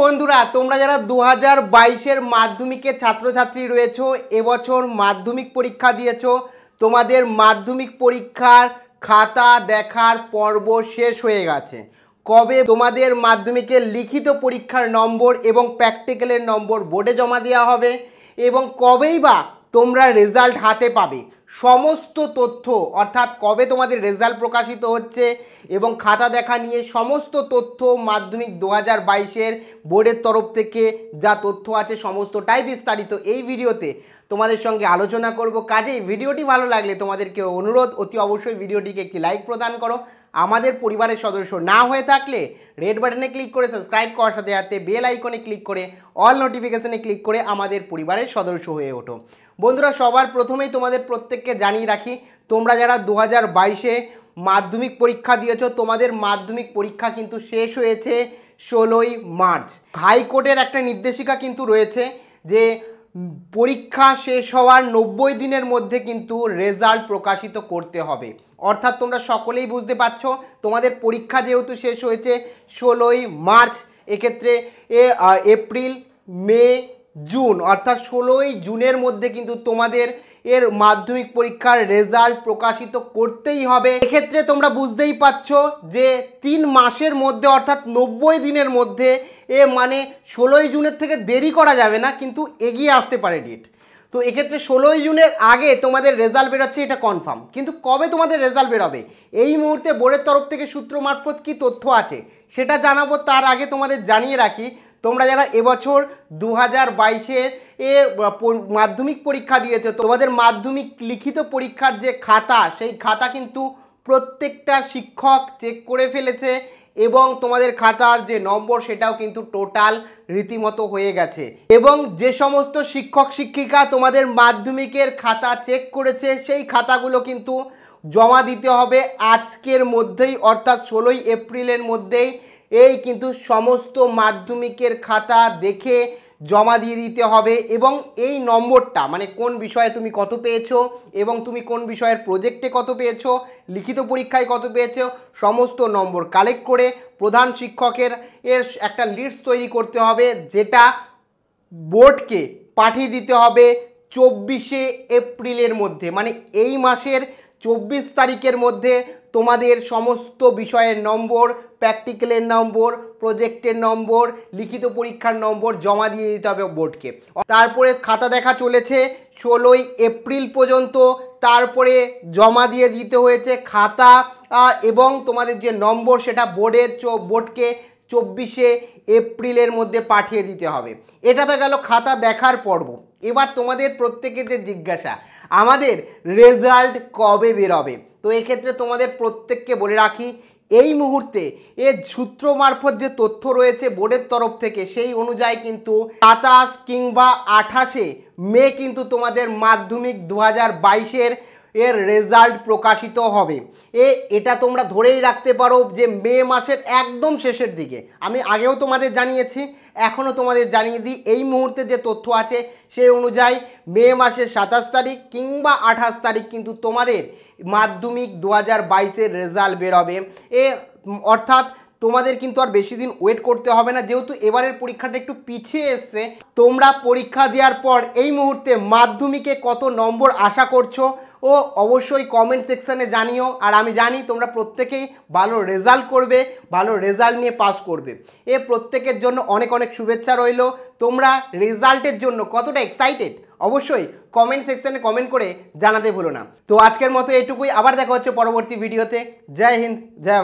বন্ধুরা তোমরা যারা দু হাজার বাইশের মাধ্যমিকের ছাত্রছাত্রী রয়েছো এবছর মাধ্যমিক পরীক্ষা দিয়েছ তোমাদের মাধ্যমিক পরীক্ষার খাতা দেখার পর্ব শেষ হয়ে গেছে কবে তোমাদের মাধ্যমিকের লিখিত পরীক্ষার নম্বর এবং প্র্যাকটিক্যালের নম্বর বোর্ডে জমা দেওয়া হবে এবং কবেই বা তোমরা রেজাল্ট হাতে পাবে সমস্ত তথ্য অর্থাৎ কবে তোমাদের রেজাল্ট প্রকাশিত হচ্ছে এবং খাতা দেখা নিয়ে সমস্ত তথ্য মাধ্যমিক দু হাজার বাইশের বোর্ডের তরফ থেকে যা তথ্য আছে সমস্তটাই বিস্তারিত এই ভিডিওতে তোমাদের সঙ্গে আলোচনা করব কাজেই ভিডিওটি ভালো লাগলে তোমাদেরকে অনুরোধ অতি অবশ্যই ভিডিওটিকে একটি লাইক প্রদান করো আমাদের পরিবারের সদস্য না হয়ে থাকলে রেড বাটনে ক্লিক করে সাবস্ক্রাইব করার সাথে সাথে বেল আইকনে ক্লিক করে অল নোটিফিকেশানে ক্লিক করে আমাদের পরিবারের সদস্য হয়ে ওঠো বন্ধুরা সবার প্রথমেই তোমাদের প্রত্যেককে জানিয়ে রাখি তোমরা যারা দু হাজার বাইশে মাধ্যমিক পরীক্ষা দিয়েছ তোমাদের মাধ্যমিক পরীক্ষা কিন্তু শেষ হয়েছে ষোলোই মার্চ হাইকোর্টের একটা নির্দেশিকা কিন্তু রয়েছে যে পরীক্ষা শেষ হওয়ার নব্বই দিনের মধ্যে কিন্তু রেজাল্ট প্রকাশিত করতে হবে অর্থাৎ তোমরা সকলেই বুঝতে পারছো তোমাদের পরীক্ষা যেহেতু শেষ হয়েছে ষোলোই মার্চ এক্ষেত্রে এপ্রিল মে জুন অর্থাৎ ষোলোই জুনের মধ্যে কিন্তু তোমাদের এর মাধ্যমিক পরীক্ষার রেজাল্ট প্রকাশিত করতেই হবে এক্ষেত্রে তোমরা বুঝতেই পারছ যে তিন মাসের মধ্যে অর্থাৎ নব্বই দিনের মধ্যে এ মানে ষোলোই জুনের থেকে দেরি করা যাবে না কিন্তু এগিয়ে আসতে পারে ডেট তো এক্ষেত্রে ষোলোই জুনের আগে তোমাদের রেজাল্ট বেরোচ্ছে এটা কনফার্ম কিন্তু কবে তোমাদের রেজাল্ট বেরোবে এই মুহূর্তে বোর্ডের তরফ থেকে সূত্র মারফত কী তথ্য আছে সেটা জানাবো তার আগে তোমাদের জানিয়ে রাখি তোমরা যারা এবছর দু হাজার বাইশের এ মাধ্যমিক পরীক্ষা দিয়েছে তোমাদের মাধ্যমিক লিখিত পরীক্ষার যে খাতা সেই খাতা কিন্তু প্রত্যেকটা শিক্ষক চেক করে ফেলেছে এবং তোমাদের খাতার যে নম্বর সেটাও কিন্তু টোটাল রীতিমতো হয়ে গেছে এবং যে সমস্ত শিক্ষক শিক্ষিকা তোমাদের মাধ্যমিকের খাতা চেক করেছে সেই খাতাগুলো কিন্তু জমা দিতে হবে আজকের মধ্যেই অর্থাৎ ষোলোই এপ্রিলের মধ্যেই এই কিন্তু সমস্ত মাধ্যমিকের খাতা দেখে জমা দিয়ে দিতে হবে এবং এই নম্বরটা মানে কোন বিষয়ে তুমি কত পেয়েছো এবং তুমি কোন বিষয়ের প্রজেক্টে কত পেয়েছো লিখিত পরীক্ষায় কত পেয়েছো সমস্ত নম্বর কালেক্ট করে প্রধান শিক্ষকের এর একটা লিস্ট তৈরি করতে হবে যেটা বোর্ডকে পাঠিয়ে দিতে হবে চব্বিশে এপ্রিলের মধ্যে মানে এই মাসের চব্বিশ তারিখের মধ্যে তোমাদের সমস্ত বিষয়ের নম্বর প্র্যাকটিক্যালের নম্বর প্রজেক্টের নম্বর লিখিত পরীক্ষার নম্বর জমা দিয়ে দিতে হবে বোর্ডকে তারপরে খাতা দেখা চলেছে ষোলোই এপ্রিল পর্যন্ত তারপরে জমা দিয়ে দিতে হয়েছে খাতা এবং তোমাদের যে নম্বর সেটা বোর্ডের চো বোর্ডকে চব্বিশে এপ্রিলের মধ্যে পাঠিয়ে দিতে হবে এটা তো গেল খাতা দেখার পর্ব এবার তোমাদের যে জিজ্ঞাসা আমাদের রেজাল্ট কবে বেরোবে তো এক্ষেত্রে তোমাদের প্রত্যেককে বলে রাখি এই মুহূর্তে এ সূত্র মারফত যে তথ্য রয়েছে বোর্ডের তরফ থেকে সেই অনুযায়ী কিন্তু সাতাশ কিংবা আঠাশে মে কিন্তু তোমাদের মাধ্যমিক দু হাজার বাইশের এর রেজাল্ট প্রকাশিত হবে এ এটা তোমরা ধরেই রাখতে পারো যে মে মাসের একদম শেষের দিকে আমি আগেও তোমাদের জানিয়েছি এখনও তোমাদের জানিয়ে দিই এই মুহূর্তে যে তথ্য আছে সেই অনুযায়ী মে মাসের সাতাশ তারিখ কিংবা আঠাশ তারিখ কিন্তু তোমাদের মাধ্যমিক দু হাজার বাইশের রেজাল্ট বেরোবে এ অর্থাৎ তোমাদের কিন্তু আর বেশি দিন ওয়েট করতে হবে না যেহেতু এবারের পরীক্ষাটা একটু পিছিয়ে এসছে তোমরা পরীক্ষা দেওয়ার পর এই মুহূর্তে মাধ্যমিকে কত নম্বর আশা করছো ও অবশ্যই কমেন্ট সেকশানে জানিও আর আমি জানি তোমরা প্রত্যেকেই ভালো রেজাল্ট করবে ভালো রেজাল্ট নিয়ে পাস করবে এ প্রত্যেকের জন্য অনেক অনেক শুভেচ্ছা রইল তোমরা রেজাল্টের জন্য কতটা এক্সাইটেড অবশ্যই কমেন্ট সেকশানে কমেন্ট করে জানাতে ভুলো না তো আজকের মতো এটুকুই আবার দেখা হচ্ছে পরবর্তী ভিডিওতে জয় হিন্দ জয়